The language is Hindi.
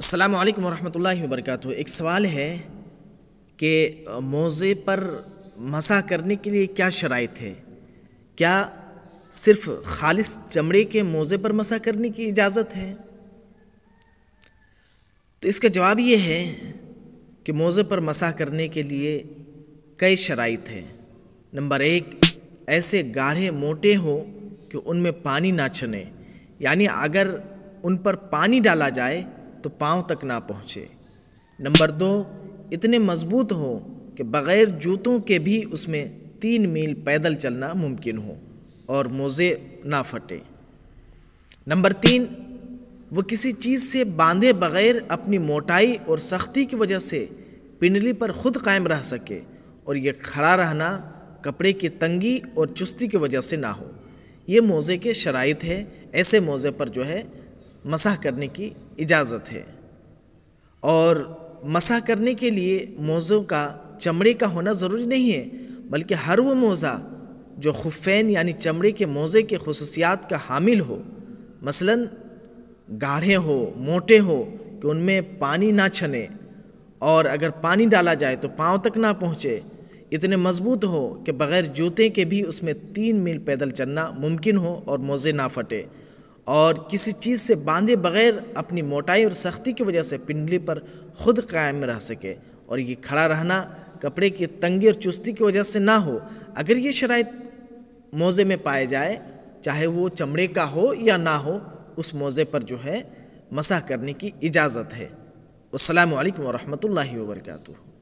अल्लाम वरहमल वर्क एक सवाल है कि मोज़े पर मसा करने के लिए क्या शराइत है क्या सिर्फ खालिस चमड़े के मोज़े पर मसा करने की इजाज़त है तो इसका जवाब ये है कि मोज़े पर मसा करने के लिए कई शराइत हैं नंबर एक ऐसे गाढ़े मोटे हों कि उनमें पानी ना छने यानी अगर उन पर पानी डाला जाए तो पाँव तक ना पहुँचे नंबर दो इतने मजबूत हो कि बग़ैर जूतों के भी उसमें तीन मील पैदल चलना मुमकिन हो और मोज़े ना फटे नंबर तीन वो किसी चीज़ से बांधे बगैर अपनी मोटाई और सख्ती की वजह से पिंडली पर खुद कायम रह सके और ये खड़ा रहना कपड़े की तंगी और चुस्ती की वजह से ना हो ये मोज़े के शराइत है ऐसे मोज़े पर जो है मसाह करने की इजाज़त है और मसाह करने के लिए मोज़ों का चमड़े का होना ज़रूरी नहीं है बल्कि हर वो मोज़ा जो खुफैन यानी चमड़े के मोज़े के खसूसियात का हामिल हो मसलन गाढ़े हो मोटे हो कि उनमें पानी ना छने और अगर पानी डाला जाए तो पाँव तक ना पहुँचे इतने मजबूत हो कि बग़ैर जूते के भी उसमें तीन मील पैदल चलना मुमकिन हो और मोज़े ना फटे और किसी चीज़ से बांधे बगैर अपनी मोटाई और सख्ती की वजह से पिंडली पर खुद कायम रह सके और ये खड़ा रहना कपड़े की तंगी और चुस्ती की वजह से ना हो अगर ये शराइ मोज़े में पाए जाए चाहे वो चमड़े का हो या ना हो उस मोज़े पर जो है मसा करने की इजाज़त है असलकम वरहमल वर्का